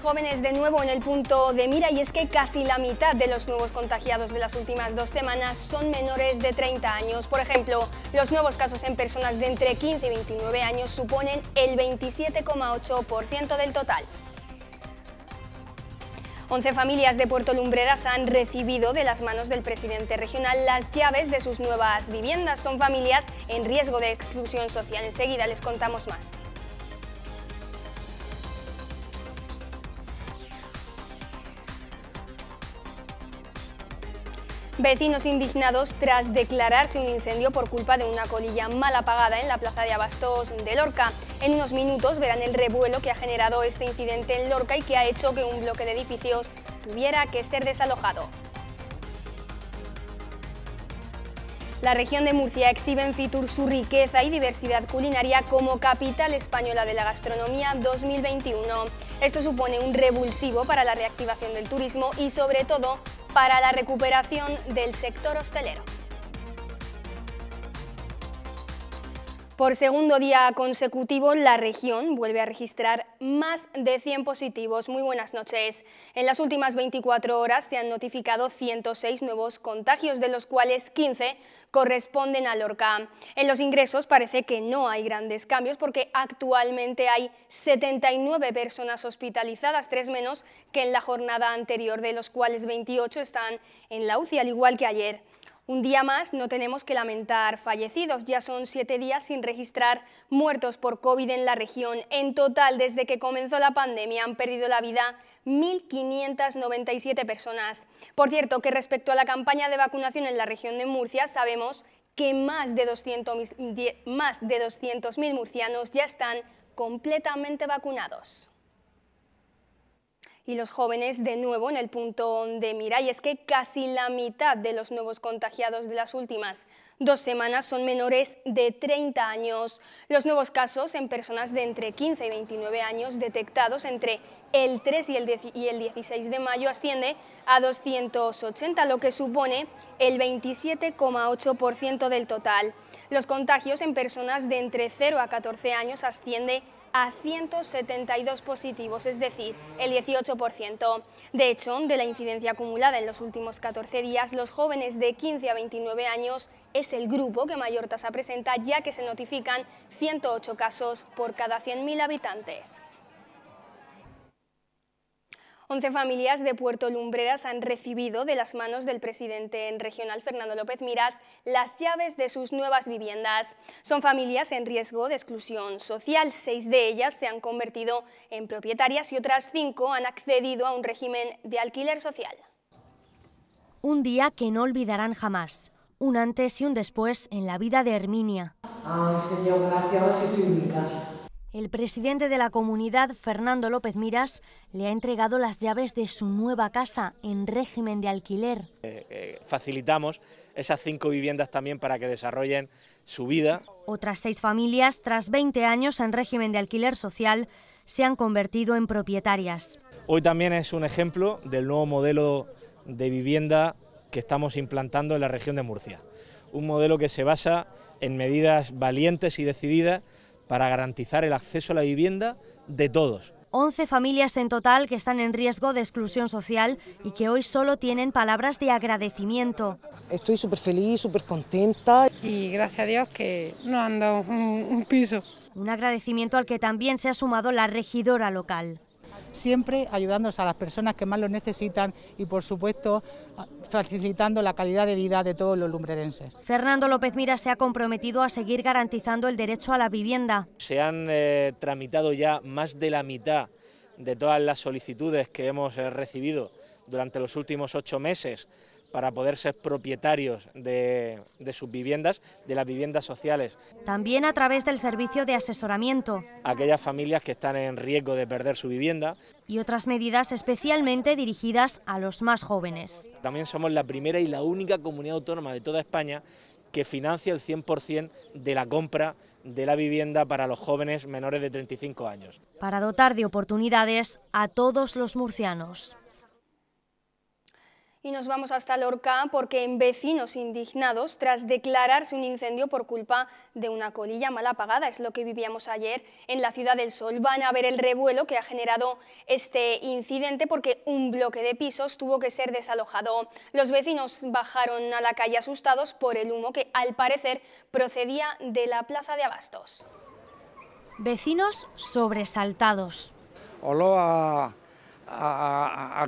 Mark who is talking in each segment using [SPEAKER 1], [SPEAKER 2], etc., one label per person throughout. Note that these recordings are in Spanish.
[SPEAKER 1] jóvenes de nuevo en el punto de mira y es que casi la mitad de los nuevos contagiados de las últimas dos semanas son menores de 30 años. Por ejemplo, los nuevos casos en personas de entre 15 y 29 años suponen el 27,8% del total. 11 familias de Puerto Lumbreras han recibido de las manos del presidente regional las llaves de sus nuevas viviendas. Son familias en riesgo de exclusión social. Enseguida les contamos más. Vecinos indignados tras declararse un incendio por culpa de una colilla mal apagada en la plaza de Abastos de Lorca. En unos minutos verán el revuelo que ha generado este incidente en Lorca y que ha hecho que un bloque de edificios tuviera que ser desalojado. La región de Murcia exhibe en Fitur su riqueza y diversidad culinaria como capital española de la gastronomía 2021. Esto supone un revulsivo para la reactivación del turismo y sobre todo para la recuperación del sector hostelero. Por segundo día consecutivo, la región vuelve a registrar más de 100 positivos. Muy buenas noches. En las últimas 24 horas se han notificado 106 nuevos contagios, de los cuales 15 corresponden al Orca. En los ingresos parece que no hay grandes cambios porque actualmente hay 79 personas hospitalizadas, tres menos que en la jornada anterior, de los cuales 28 están en la UCI, al igual que ayer. Un día más no tenemos que lamentar fallecidos, ya son siete días sin registrar muertos por COVID en la región. En total, desde que comenzó la pandemia han perdido la vida 1.597 personas. Por cierto, que respecto a la campaña de vacunación en la región de Murcia, sabemos que más de 200.000 murcianos ya están completamente vacunados y los jóvenes de nuevo en el punto de mira. Y es que casi la mitad de los nuevos contagiados de las últimas dos semanas son menores de 30 años. Los nuevos casos en personas de entre 15 y 29 años detectados entre el 3 y el, y el 16 de mayo asciende a 280, lo que supone el 27,8% del total. Los contagios en personas de entre 0 a 14 años asciende a a 172 positivos, es decir, el 18%. De hecho, de la incidencia acumulada en los últimos 14 días, los jóvenes de 15 a 29 años es el grupo que mayor tasa presenta, ya que se notifican 108 casos por cada 100.000 habitantes. 11 familias de Puerto Lumbreras han recibido de las manos del presidente regional Fernando López Miras las llaves de sus nuevas viviendas. Son familias en riesgo de exclusión social. Seis de ellas se han convertido en propietarias y otras cinco han accedido a un régimen de alquiler social.
[SPEAKER 2] Un día que no olvidarán jamás. Un antes y un después en la vida de Herminia. El presidente de la comunidad, Fernando López Miras, le ha entregado las llaves de su nueva casa en régimen de alquiler.
[SPEAKER 3] Eh, eh, facilitamos esas cinco viviendas también para que desarrollen su vida.
[SPEAKER 2] Otras seis familias, tras 20 años en régimen de alquiler social, se han convertido en propietarias.
[SPEAKER 3] Hoy también es un ejemplo del nuevo modelo de vivienda que estamos implantando en la región de Murcia. Un modelo que se basa en medidas valientes y decididas para garantizar el acceso a la vivienda de todos.
[SPEAKER 2] 11 familias en total que están en riesgo de exclusión social y que hoy solo tienen palabras de agradecimiento. Estoy súper feliz, súper contenta. Y gracias a Dios que nos han dado un, un piso. Un agradecimiento al que también se ha sumado la regidora local siempre ayudándose a las personas que más lo necesitan y, por supuesto, facilitando la calidad de vida de todos los lumbrerenses. Fernando López Mira se ha comprometido a seguir garantizando el derecho a la vivienda.
[SPEAKER 3] Se han eh, tramitado ya más de la mitad de todas las solicitudes que hemos eh, recibido durante los últimos ocho meses para poder ser propietarios de, sus viviendas, de las viviendas sociales.
[SPEAKER 2] También a través del servicio de asesoramiento.
[SPEAKER 3] Aquellas familias que están en riesgo de perder su vivienda.
[SPEAKER 2] Y otras medidas especialmente dirigidas a los más jóvenes.
[SPEAKER 3] También somos la primera y la única comunidad autónoma de toda España que financia el 100% de la compra de la vivienda para los jóvenes menores de 35 años.
[SPEAKER 2] Para dotar de oportunidades a todos los murcianos.
[SPEAKER 1] Y nos vamos hasta Lorca porque en vecinos indignados, tras declararse un incendio por culpa de una colilla mal apagada, es lo que vivíamos ayer en la Ciudad del Sol, van a ver el revuelo que ha generado este incidente porque un bloque de pisos tuvo que ser desalojado. Los vecinos bajaron a la calle asustados por el humo que al parecer procedía de la plaza de Abastos.
[SPEAKER 2] Vecinos sobresaltados.
[SPEAKER 4] Hola a,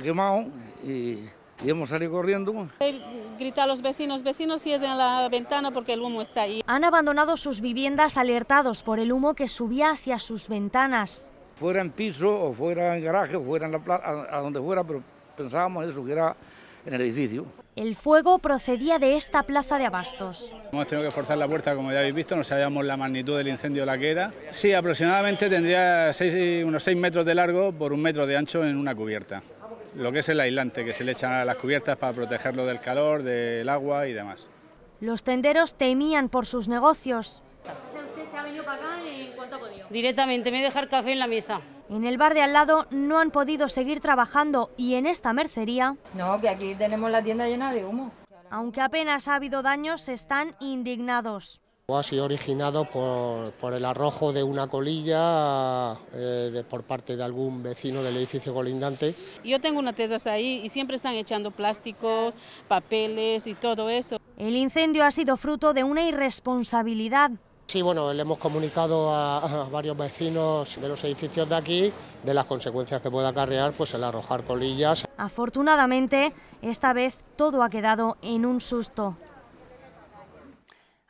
[SPEAKER 4] y y hemos salido corriendo. Pues.
[SPEAKER 2] Grita a los vecinos, vecinos es en la ventana porque el humo está ahí. Han abandonado sus viviendas alertados por el humo que subía hacia sus ventanas.
[SPEAKER 4] Fuera en piso o fuera en garaje o fuera en la plaza, a donde fuera, pero pensábamos eso, que era en el edificio.
[SPEAKER 2] El fuego procedía de esta plaza de abastos.
[SPEAKER 3] Hemos tenido que forzar la puerta, como ya habéis visto, no sabíamos la magnitud del incendio la que era. Sí, aproximadamente tendría unos 6 metros de largo por un metro de ancho en una cubierta lo que es el aislante que se le echan a las cubiertas para protegerlo del calor, del agua y demás.
[SPEAKER 2] Los tenderos temían por sus negocios. ¿Usted se ha venido para ha Directamente, me he dejado café en la mesa. En el bar de al lado no han podido seguir trabajando y en esta mercería... No, que aquí tenemos la tienda llena de humo. Aunque apenas ha habido daños, están indignados.
[SPEAKER 4] Ha sido originado por, el arrojo de una colilla eh, por parte de algún vecino del edificio colindante.
[SPEAKER 2] Yo tengo unas tesas ahí y siempre están echando plásticos, papeles y todo eso. El incendio ha sido fruto de una irresponsabilidad.
[SPEAKER 4] Sí, bueno, le hemos comunicado a, varios vecinos de los edificios de aquí de las consecuencias que puede acarrear pues, el arrojar colillas.
[SPEAKER 2] Afortunadamente, esta vez todo ha quedado en un susto.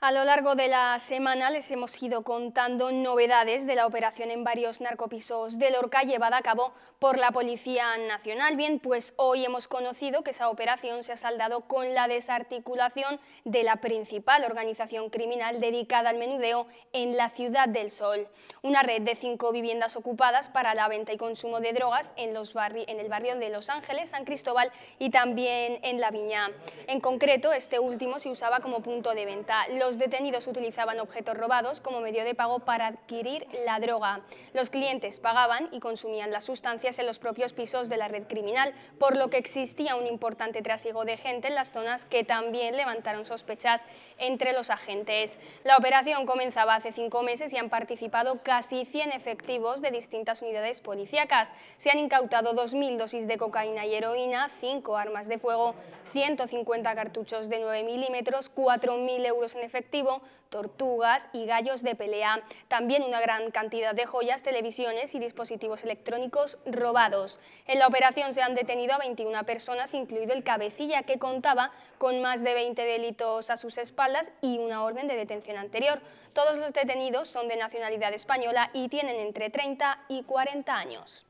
[SPEAKER 1] A lo largo de la semana les hemos ido contando novedades de la operación en varios narcopisos de Lorca llevada a cabo por la Policía Nacional. Bien, pues hoy hemos conocido que esa operación se ha saldado con la desarticulación de la principal organización criminal dedicada al menudeo en la Ciudad del Sol. Una red de cinco viviendas ocupadas para la venta y consumo de drogas en, los barri en el barrio de Los Ángeles, San Cristóbal y también en La Viña. En concreto, este último se usaba como punto de venta. Los los detenidos utilizaban objetos robados como medio de pago para adquirir la droga. Los clientes pagaban y consumían las sustancias en los propios pisos de la red criminal, por lo que existía un importante trasiego de gente en las zonas que también levantaron sospechas entre los agentes. La operación comenzaba hace cinco meses y han participado casi 100 efectivos de distintas unidades policíacas. Se han incautado 2.000 dosis de cocaína y heroína, 5 armas de fuego, 150 cartuchos de 9 milímetros, 4.000 euros en efectivo, tortugas y gallos de pelea. También una gran cantidad de joyas, televisiones y dispositivos electrónicos robados. En la operación se han detenido a 21 personas, incluido el cabecilla que contaba con más de 20 delitos a sus espaldas y una orden de detención anterior. Todos los detenidos son de nacionalidad española y tienen entre 30 y 40 años.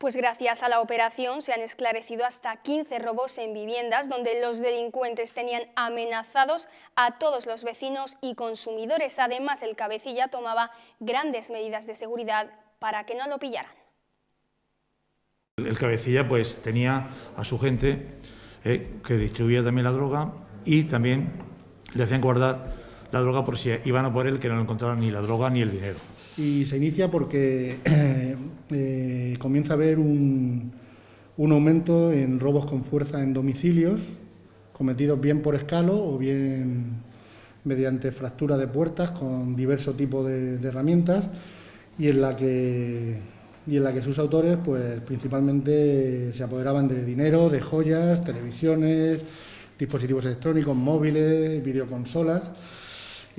[SPEAKER 1] Pues gracias a la operación se han esclarecido hasta 15 robos en viviendas donde los delincuentes tenían amenazados a todos los vecinos y consumidores. Además, el cabecilla tomaba grandes medidas de seguridad para que no lo pillaran.
[SPEAKER 4] El cabecilla pues tenía a su gente eh, que distribuía también la droga y también le hacían guardar la droga por si iban a por él que no encontraban ni la droga ni el dinero y se inicia porque eh, comienza a haber un, aumento en robos con fuerza en domicilios, cometidos bien por escalo o bien mediante fractura de puertas con diverso tipo de, herramientas y en la que y en la que sus autores pues principalmente se apoderaban de dinero, de joyas, televisiones, dispositivos electrónicos, móviles, videoconsolas.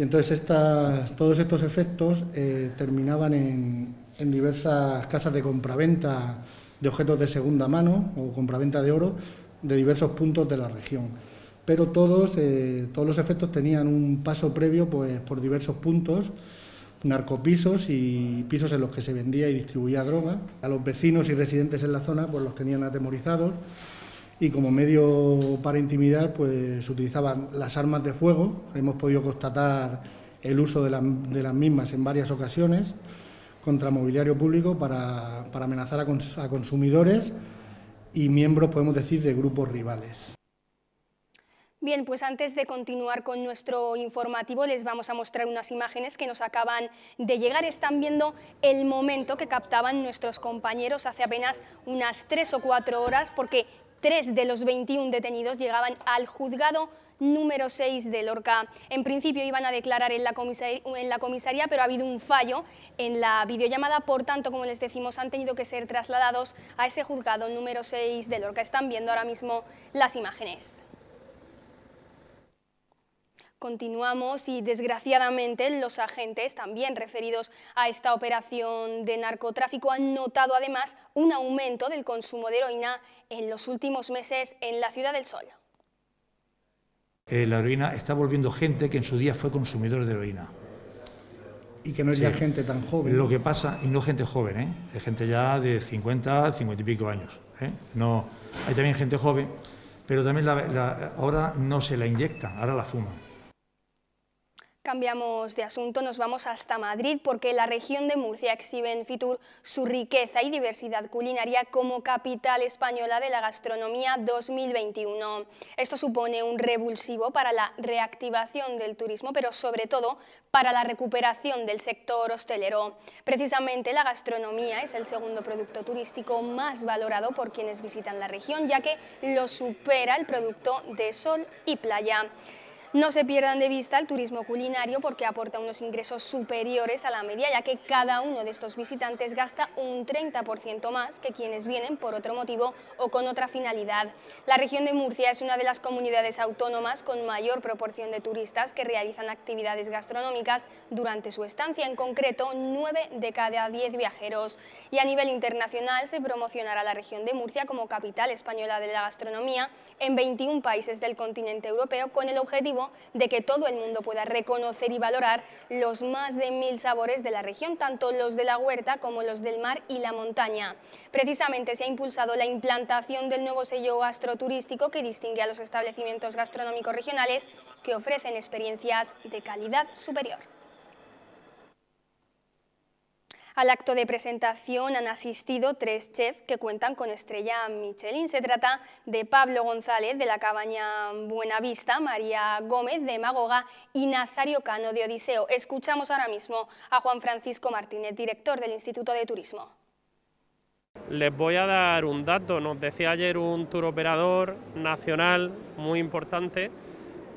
[SPEAKER 4] Y entonces todos estos efectos eh, terminaban en, diversas casas de compraventa de objetos de segunda mano o compraventa de oro de diversos puntos de la región. Pero todos, eh, todos los efectos tenían un paso previo pues, por diversos puntos, narcopisos y pisos en los que se vendía y distribuía droga. A los vecinos y residentes en la zona pues, los tenían atemorizados y como medio para intimidar pues utilizaban las armas de fuego, hemos podido constatar el uso de, las mismas en varias ocasiones contra mobiliario público para, amenazar a, a consumidores y miembros, podemos decir, de grupos rivales.
[SPEAKER 1] Bien, pues antes de continuar con nuestro informativo les vamos a mostrar unas imágenes que nos acaban de llegar. Están viendo el momento que captaban nuestros compañeros hace apenas unas tres o cuatro horas porque Tres de los 21 detenidos llegaban al juzgado número 6 de Lorca. En principio iban a declarar en la, comisaría, pero ha habido un fallo en la videollamada, por tanto, como les decimos, han tenido que ser trasladados a ese juzgado número 6 de Lorca. Están viendo ahora mismo las imágenes. Continuamos y desgraciadamente los agentes también referidos a esta operación de narcotráfico han notado además un aumento del consumo de heroína en los últimos meses en la Ciudad del Sol.
[SPEAKER 4] Eh, la heroína está volviendo gente que en su día fue consumidor de heroína. Y que no es ya gente tan joven. Lo que pasa, y no gente joven, ¿eh? es gente ya de 50, 50 y pico años. ¿eh? No, hay también gente joven, pero también ahora no se la inyecta, ahora la fuma.
[SPEAKER 1] Cambiamos de asunto, nos vamos hasta Madrid porque la región de Murcia exhibe en Fitur su riqueza y diversidad culinaria como capital española de la gastronomía 2021. Esto supone un revulsivo para la reactivación del turismo, pero sobre todo para la recuperación del sector hostelero. Precisamente la gastronomía es el segundo producto turístico más valorado por quienes visitan la región, ya que lo supera el producto de sol y playa. No se pierdan de vista el turismo culinario porque aporta unos ingresos superiores a la media, ya que cada uno de estos visitantes gasta un 30% más que quienes vienen por otro motivo o con otra finalidad. La región de Murcia es una de las comunidades autónomas con mayor proporción de turistas que realizan actividades gastronómicas durante su estancia, en concreto 9 de cada 10 viajeros. Y a nivel internacional se promocionará la región de Murcia como capital española de la gastronomía en 21 países del continente europeo con el objetivo de que todo el mundo pueda reconocer y valorar los más de mil sabores de la región, tanto los de la huerta como los del mar y la montaña. Precisamente se ha impulsado la implantación del nuevo sello gastroturístico que distingue a los establecimientos gastronómicos regionales que ofrecen experiencias de calidad superior. Al acto de presentación han asistido tres chefs que cuentan con estrella Michelin. Se trata de Pablo González de la cabaña Buenavista, María Gómez de Magoga y Nazario Cano de Odiseo. Escuchamos ahora mismo a Juan Francisco Martínez, director del Instituto de Turismo.
[SPEAKER 4] Les voy a dar un dato, nos decía ayer un turoperador nacional muy importante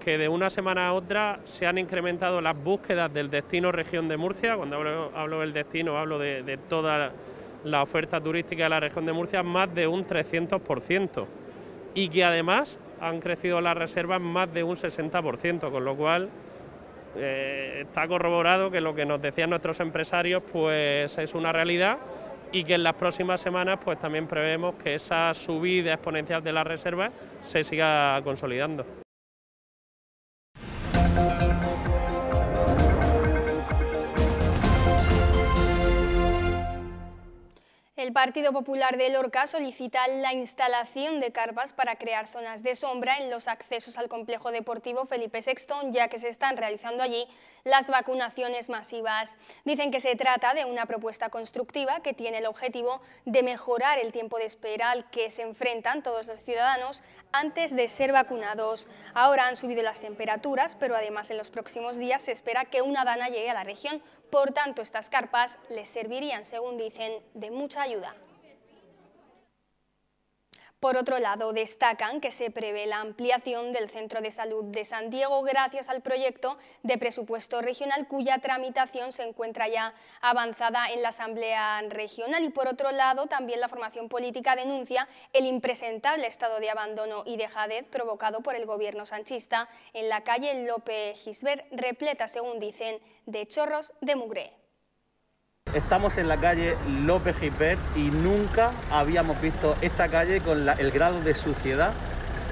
[SPEAKER 4] que de una semana a otra se han incrementado las búsquedas del destino región de Murcia. Cuando hablo, del destino, hablo de, toda la oferta turística de la región de Murcia, más de un 300%. Y que además han crecido las reservas más de un 60%, con lo cual eh, está corroborado que lo que nos decían nuestros empresarios pues es una realidad y que en las próximas semanas pues también prevemos que esa subida exponencial de las reservas se siga consolidando.
[SPEAKER 1] El Partido Popular de Lorca solicita la instalación de carpas para crear zonas de sombra en los accesos al complejo deportivo Felipe VI, ya que se están realizando allí las vacunaciones masivas. Dicen que se trata de una propuesta constructiva que tiene el objetivo de mejorar el tiempo de espera al que se enfrentan todos los ciudadanos antes de ser vacunados. Ahora han subido las temperaturas, pero además en los próximos días se espera que una dana llegue a la región, por tanto, estas carpas les servirían, según dicen, de mucha ayuda. Por otro lado, destacan que se prevé la ampliación del Centro de Salud de San Diego gracias al proyecto de presupuesto regional cuya tramitación se encuentra ya avanzada en la Asamblea Regional y por otro lado también la formación política denuncia el impresentable estado de abandono y dejadez provocado por el gobierno sanchista en la calle López Gisbert, repleta, según dicen, de chorros de mugre.
[SPEAKER 3] Estamos en la calle López Gisbert y nunca habíamos visto esta calle con el grado de suciedad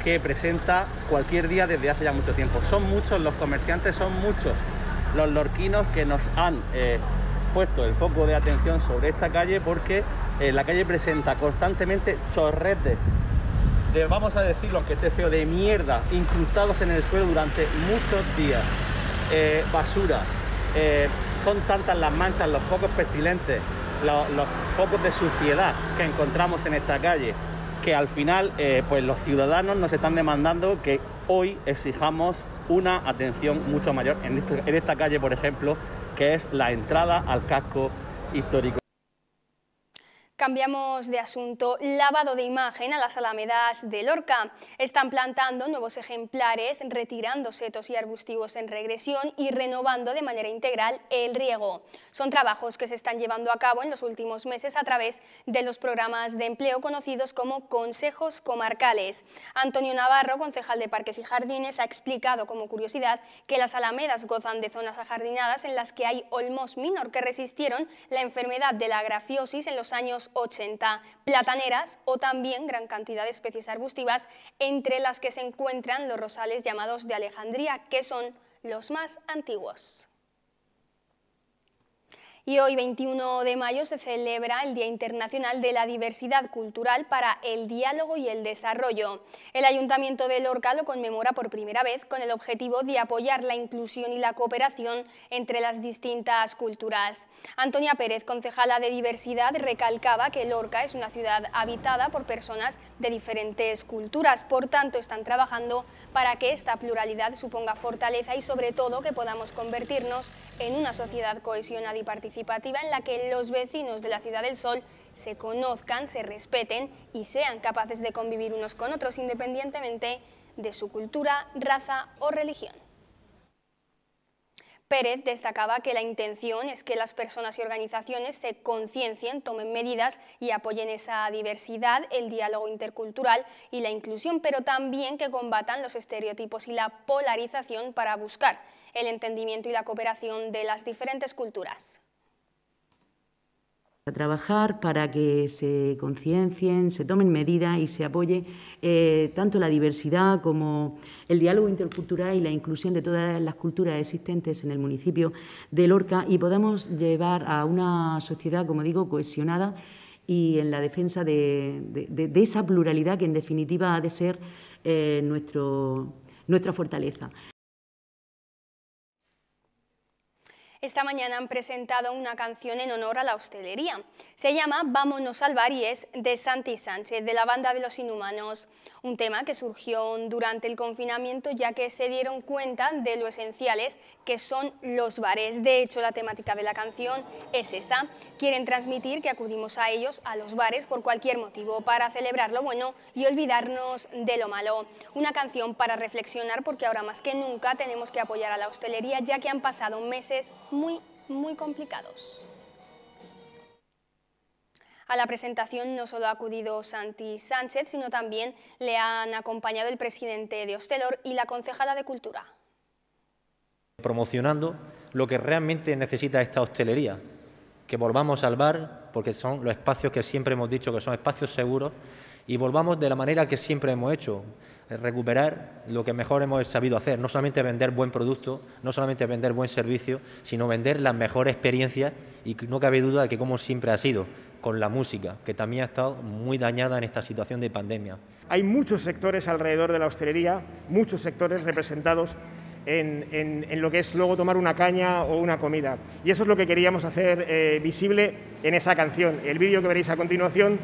[SPEAKER 3] que presenta cualquier día desde hace ya mucho tiempo. Son muchos los comerciantes, son muchos los lorquinos que nos han eh, puesto el foco de atención sobre esta calle porque eh, la calle presenta constantemente chorretes de, vamos a decirlo, que esté feo, de mierda incrustados en el suelo durante muchos días. Eh, basura son tantas las manchas, los focos pestilentes, los, focos de suciedad que encontramos en esta calle, que al final eh, pues los ciudadanos nos están demandando que hoy exijamos una atención mucho mayor en, este, en esta calle, por ejemplo, que es la entrada al casco histórico.
[SPEAKER 1] Cambiamos de asunto. Lavado de imagen a las alamedas de Lorca. Están plantando nuevos ejemplares, retirando setos y arbustivos en regresión y renovando de manera integral el riego. Son trabajos que se están llevando a cabo en los últimos meses a través de los programas de empleo conocidos como consejos comarcales. Antonio Navarro, concejal de Parques y Jardines, ha explicado como curiosidad que las alamedas gozan de zonas ajardinadas en las que hay olmos minor que resistieron la enfermedad de la grafiosis en los años 80 plataneras o también gran cantidad de especies arbustivas, entre las que se encuentran los rosales llamados de Alejandría, que son los más antiguos. Y hoy, 21 de mayo, se celebra el Día Internacional de la Diversidad Cultural para el Diálogo y el Desarrollo. El Ayuntamiento de Lorca lo conmemora por primera vez con el objetivo de apoyar la inclusión y la cooperación entre las distintas culturas. Antonia Pérez, concejala de Diversidad, recalcaba que Lorca es una ciudad habitada por personas de diferentes culturas, por tanto están trabajando para que esta pluralidad suponga fortaleza y sobre todo que podamos convertirnos en una sociedad cohesionada y participativa en la que los vecinos de la Ciudad del Sol se conozcan, se respeten y sean capaces de convivir unos con otros independientemente de su cultura, raza o religión. Pérez destacaba que la intención es que las personas y organizaciones se conciencien, tomen medidas y apoyen esa diversidad, el diálogo intercultural y la inclusión, pero también que combatan los estereotipos y la polarización para buscar el entendimiento y la cooperación de las diferentes culturas
[SPEAKER 2] a trabajar para que se conciencien, se tomen medidas y se apoye eh, tanto la diversidad como el diálogo intercultural y la inclusión de todas las culturas existentes en el municipio de Lorca y podamos llevar a una sociedad, como digo, cohesionada y en la defensa de, esa pluralidad que en definitiva ha de ser eh, nuestra fortaleza.
[SPEAKER 1] esta mañana han presentado una canción en honor a la hostelería. Se llama Vámonos al bar y es de Santi Sánchez, de la banda de los inhumanos un tema que surgió durante el confinamiento ya que se dieron cuenta de lo esenciales que son los bares. De hecho, la temática de la canción es esa. Quieren transmitir que acudimos a ellos, a los bares, por cualquier motivo, para celebrar lo bueno y olvidarnos de lo malo. Una canción para reflexionar porque ahora más que nunca tenemos que apoyar a la hostelería ya que han pasado meses muy, muy complicados. A la presentación no solo ha acudido Santi Sánchez, sino también le han acompañado el presidente de Hostelor y la concejala de Cultura.
[SPEAKER 3] Promocionando lo que realmente necesita esta hostelería, que volvamos al bar, porque son los espacios que siempre hemos dicho que son espacios seguros, y volvamos de la manera que siempre hemos hecho, eh, recuperar lo que mejor hemos sabido hacer, no solamente vender buen producto, no solamente vender buen servicio, sino vender las mejores experiencias y no cabe duda de que como siempre ha sido, con la música, que también ha estado muy dañada en esta situación de pandemia. Hay muchos sectores alrededor de la hostelería, muchos sectores representados en, lo que es luego tomar una caña o una comida. Y eso es lo que queríamos hacer eh, visible en esa canción. El vídeo que veréis a continuación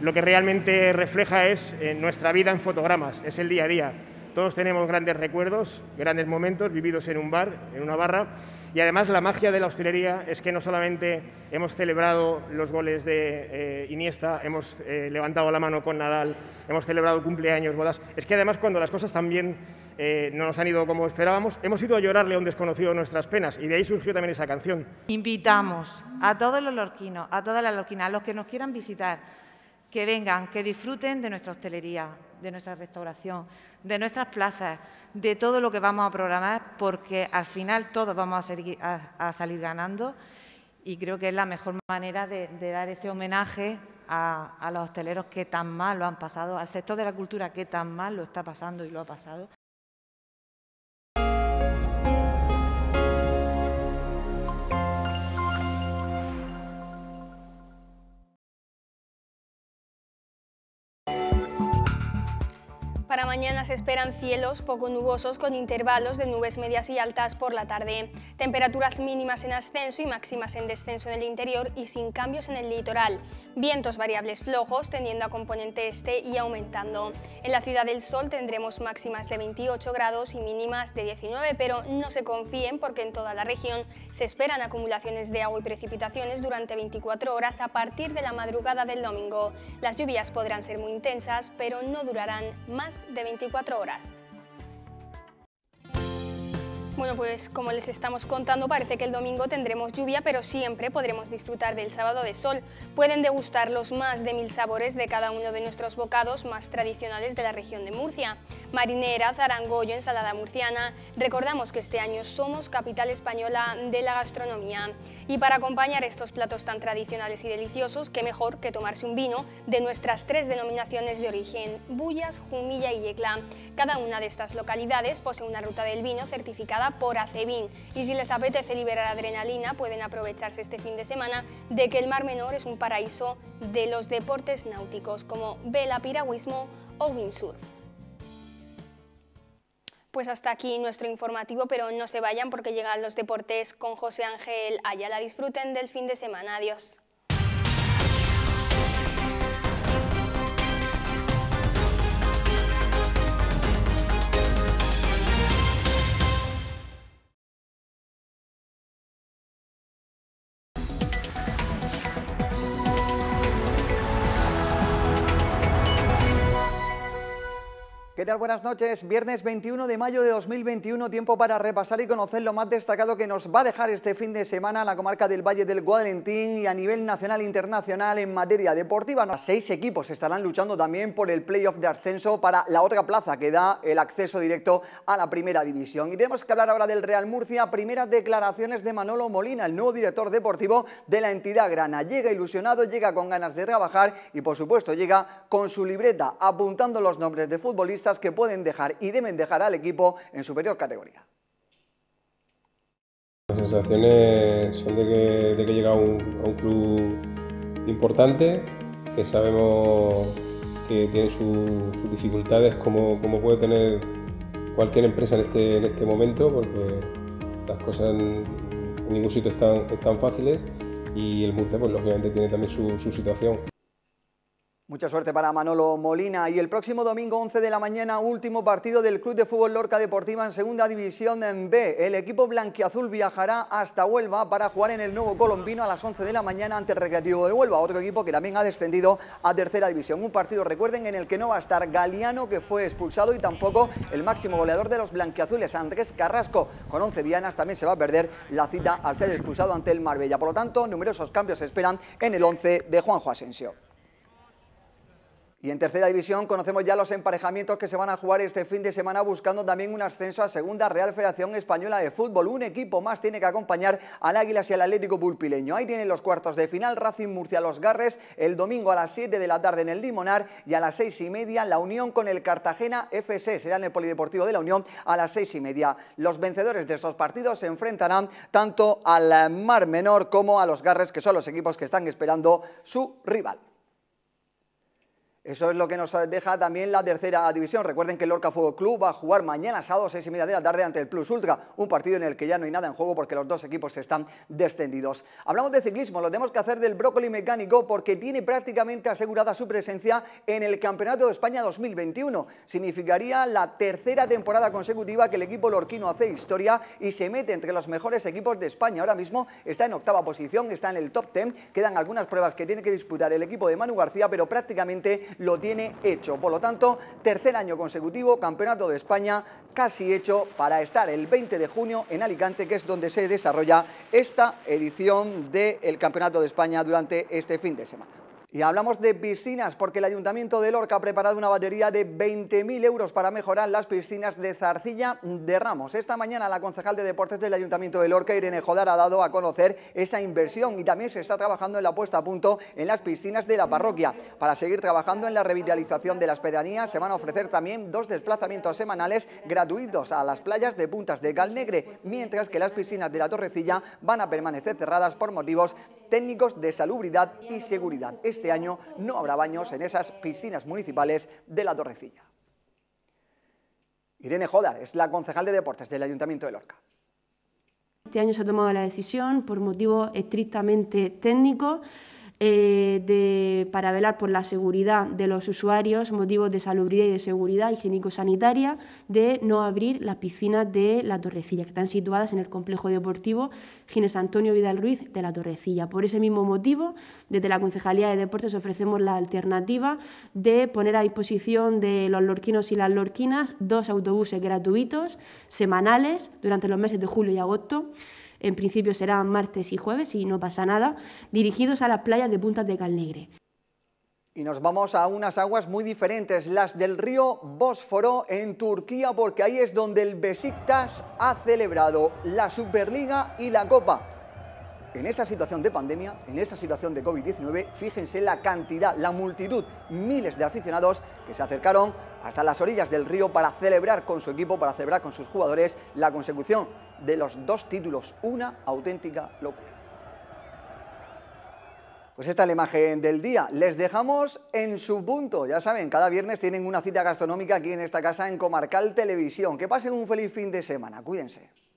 [SPEAKER 3] lo que realmente refleja es eh, nuestra vida en fotogramas, es el día a día. Todos tenemos grandes recuerdos, grandes momentos vividos en un bar, en una barra, y además la magia de la hostelería es que no solamente hemos celebrado los goles de eh, Iniesta, hemos eh, levantado la mano con Nadal, hemos celebrado cumpleaños, bodas. Es que además cuando las cosas también eh, no nos han ido como esperábamos, hemos ido a llorarle a un desconocido nuestras penas y de ahí surgió también esa canción. Invitamos
[SPEAKER 2] a todos los lorquinos, a todas las lorquinas, a los que nos quieran visitar, que vengan, que disfruten de nuestra hostelería, de nuestra restauración, de nuestras plazas, de todo lo que vamos a programar, porque al final todos vamos a, salir ganando y creo que es la mejor manera de, dar ese homenaje a, a, los hosteleros que tan mal lo han pasado, al sector de la cultura que tan mal lo está pasando y lo ha pasado,
[SPEAKER 1] Para mañana se esperan cielos poco nubosos con intervalos de nubes medias y altas por la tarde. Temperaturas mínimas en ascenso y máximas en descenso en el interior y sin cambios en el litoral. Vientos variables flojos tendiendo a componente este y aumentando. En la Ciudad del Sol tendremos máximas de 28 grados y mínimas de 19, pero no se confíen porque en toda la región se esperan acumulaciones de agua y precipitaciones durante 24 horas a partir de la madrugada del domingo. Las lluvias podrán ser muy intensas, pero no durarán más de 24 horas. Bueno, pues como les estamos contando, parece que el domingo tendremos lluvia, pero siempre podremos disfrutar del sábado de sol. Pueden degustar los más de mil sabores de cada uno de nuestros bocados más tradicionales de la región de Murcia. Marinera, zarangoyo, ensalada murciana. Recordamos que este año somos capital española de la gastronomía. Y para acompañar estos platos tan tradicionales y deliciosos, qué mejor que tomarse un vino de nuestras tres denominaciones de origen, Bullas, Jumilla y Yecla. Cada una de estas localidades posee una ruta del vino certificada por ACEBIN. Y si les apetece liberar adrenalina, pueden aprovecharse este fin de semana de que el Mar Menor es un paraíso de los deportes náuticos, como vela, piragüismo o windsurf. Pues hasta aquí nuestro informativo, pero no se vayan porque llegan los deportes con José Ángel la Disfruten del fin de semana. Adiós.
[SPEAKER 5] ¿Qué tal? Buenas noches. Viernes 21 de mayo de 2021, tiempo para repasar y conocer lo más destacado que nos va a dejar este fin de semana la comarca del Valle del Guadalentín y a nivel nacional e internacional en materia deportiva. Seis equipos estarán luchando también por el playoff de ascenso para la otra plaza que da el acceso directo a la primera división. Y tenemos que hablar ahora del Real Murcia. Primeras declaraciones de Manolo Molina, el nuevo director deportivo de la entidad grana. Llega ilusionado, llega con ganas de trabajar y por supuesto llega con su libreta apuntando los nombres de futbolistas que pueden dejar y deben dejar al equipo en superior categoría.
[SPEAKER 4] Las sensaciones son de que, de llegado llega a un, club importante, que sabemos que tiene sus dificultades como, puede tener cualquier empresa en este, este momento, porque las cosas en, ningún sitio están, fáciles y el Murcia pues lógicamente tiene también su situación.
[SPEAKER 5] Mucha suerte para Manolo Molina y el próximo domingo 11 de la mañana último partido del Club de Fútbol Lorca Deportiva en Segunda División en B. El equipo blanquiazul viajará hasta Huelva para jugar en el nuevo Colombino a las 11 de la mañana ante el Recreativo de Huelva, otro equipo que también ha descendido a Tercera División. Un partido, recuerden, en el que no va a estar Galeano que fue expulsado y tampoco el máximo goleador de los blanquiazules, Andrés Carrasco. Con 11 dianas también se va a perder la cita al ser expulsado ante el Marbella. Por lo tanto, numerosos cambios se esperan en el 11 de Juanjo Asensio. Y en tercera división conocemos ya los emparejamientos que se van a jugar este fin de semana buscando también un ascenso a Segunda Real Federación Española de Fútbol. Un equipo más tiene que acompañar al Águilas y al Atlético Pulpileño. Ahí tienen los cuartos de final Racing Murcia Los Garres el domingo a las 7 de la tarde en el Limonar y a las 6 y media la unión con el Cartagena FC. Será en el Polideportivo de la Unión a las 6 y media. Los vencedores de estos partidos se enfrentarán tanto al Mar Menor como a los Garres que son los equipos que están esperando su rival. Eso es lo que nos deja también la tercera división. Recuerden que el Lorca Fuego Club va a jugar mañana sábado, seis y media de la tarde, ante el Plus Ultra, un partido en el que ya no hay nada en juego porque los dos equipos están descendidos. Hablamos de ciclismo, lo tenemos que hacer del brócoli mecánico porque tiene prácticamente asegurada su presencia en el Campeonato de España 2021. Significaría la tercera temporada consecutiva que el equipo lorquino hace historia y se mete entre los mejores equipos de España. Ahora mismo está en octava posición, está en el top ten, quedan algunas pruebas que tiene que disputar el equipo de Manu García, pero prácticamente lo tiene hecho. Por lo tanto, tercer año consecutivo, Campeonato de España casi hecho para estar el 20 de junio en Alicante, que es donde se desarrolla esta edición del Campeonato de España durante este fin de semana. Y hablamos de piscinas porque el Ayuntamiento de Lorca ha preparado una batería de 20.000 euros para mejorar las piscinas de Zarcilla de Ramos. Esta mañana la concejal de Deportes del Ayuntamiento de Lorca, Irene Jodar, ha dado a conocer esa inversión y también se está trabajando en la puesta a punto en las piscinas de la parroquia. Para seguir trabajando en la revitalización de las pedanías se van a ofrecer también dos desplazamientos semanales gratuitos a las playas de Puntas de Negre, mientras que las piscinas de la Torrecilla van a permanecer cerradas por motivos técnicos de salubridad y seguridad este año no habrá baños en esas piscinas municipales de la Torrecilla. Irene Jodar es la concejal de deportes del Ayuntamiento de Lorca.
[SPEAKER 3] Este año se ha tomado la decisión por motivos estrictamente técnicos eh, de,
[SPEAKER 1] para velar por la seguridad de los usuarios, motivos de salubridad y de seguridad higiénico-sanitaria, de no abrir las piscinas de la Torrecilla, que están situadas en el complejo deportivo Gines Antonio Vidal Ruiz de la Torrecilla. Por ese mismo motivo, desde la Concejalía de Deportes
[SPEAKER 2] ofrecemos la alternativa de poner a disposición de los lorquinos y las lorquinas dos autobuses gratuitos semanales durante los meses de julio y agosto en
[SPEAKER 1] principio serán martes y jueves, y no pasa nada, dirigidos a las playas de Puntas de Calnegre.
[SPEAKER 5] Y nos vamos a unas aguas muy diferentes, las del río Bósforo en Turquía, porque ahí es donde el Besiktas ha celebrado la Superliga y la Copa. En esta situación de pandemia, en esta situación de COVID-19, fíjense la cantidad, la multitud, miles de aficionados que se acercaron hasta las orillas del río para celebrar con su equipo, para celebrar con sus jugadores la consecución de los dos títulos. Una auténtica locura. Pues esta es la imagen del día. Les dejamos en su punto. Ya saben, cada viernes tienen una cita gastronómica aquí en esta casa en Comarcal Televisión. Que pasen un feliz fin de semana. Cuídense.